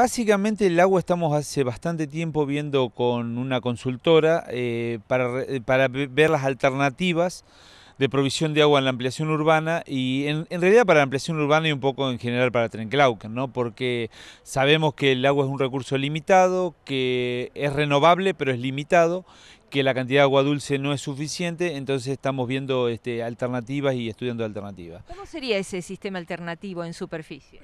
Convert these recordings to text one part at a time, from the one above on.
básicamente el agua estamos hace bastante tiempo viendo con una consultora eh, para, eh, ver las alternativas de provisión de agua en la ampliación urbana y en, realidad para la ampliación urbana y un poco en general para Trenclauca, ¿no? porque sabemos que el agua es un recurso limitado, que es renovable pero es limitado, que la cantidad de agua dulce no es suficiente, entonces estamos viendo este, alternativas y estudiando alternativas. ¿Cómo sería ese sistema alternativo en superficie?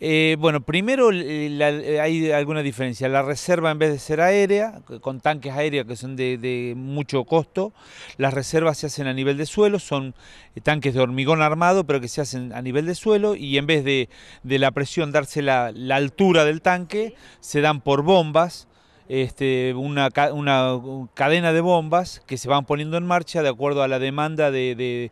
Eh, bueno, primero eh, hay alguna diferencia. La reserva en vez de ser aérea, con tanques aéreos que son de, mucho costo, las reservas se hacen a nivel de suelo, son eh, tanques de hormigón armado, pero que se hacen a nivel de suelo y en vez de, la presión darse la altura del tanque, se dan por bombas este, una, cadena de bombas que se van poniendo en marcha de acuerdo a la demanda de,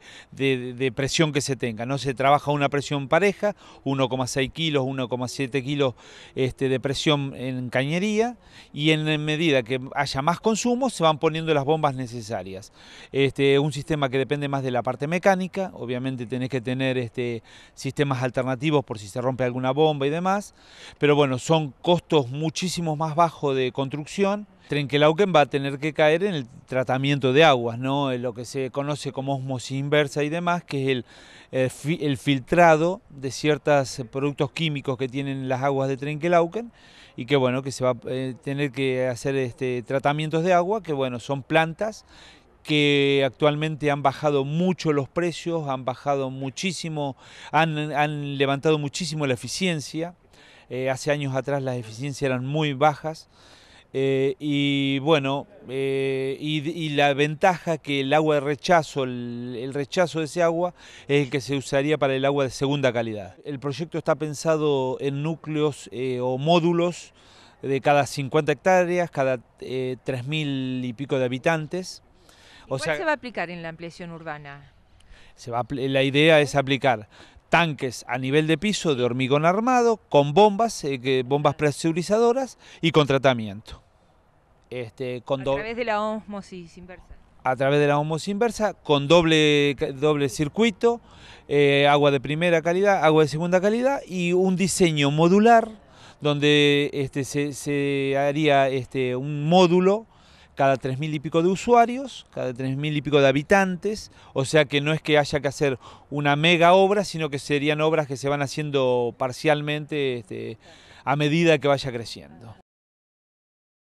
presión que se tenga. ¿no? Se trabaja una presión pareja, 1,6 kilos, 1,7 kilos este, de presión en cañería y en medida que haya más consumo se van poniendo las bombas necesarias. Este, un sistema que depende más de la parte mecánica, obviamente tenés que tener este, sistemas alternativos por si se rompe alguna bomba y demás, pero bueno, son costos muchísimo más bajos de consumo construcción, Trenkelauken va a tener que caer en el tratamiento de aguas, ¿no? En eh, lo que se conoce como osmosis inversa y demás, que es el, eh, el, filtrado de ciertos eh, productos químicos que tienen las aguas de Trenkelauken y que bueno, que se va a tener que hacer este, tratamientos de agua, que bueno, son plantas que actualmente han bajado mucho los precios, han bajado muchísimo, han, levantado muchísimo la eficiencia. hace años atrás las eficiencias eran muy bajas. Eh, y bueno, eh, y, la ventaja que el agua de rechazo, el, rechazo de ese agua, es el que se usaría para el agua de segunda calidad. El proyecto está pensado en núcleos eh, o módulos de cada 50 hectáreas, cada 3.000 y pico de habitantes. se va a aplicar en la ampliación urbana? la idea es aplicar tanques a nivel de piso de hormigón armado con bombas, bombas presurizadoras y con tratamiento. Este, a través de la osmosis inversa. A través de la osmosis inversa, con doble, doble circuito, eh, agua de primera calidad, agua de segunda calidad y un diseño modular donde este, se, haría este, un módulo cada 3.000 y pico de usuarios, cada tres 3.000 y pico de habitantes, o sea que no es que haya que hacer una mega obra, sino que serían obras que se van haciendo parcialmente a medida que vaya creciendo.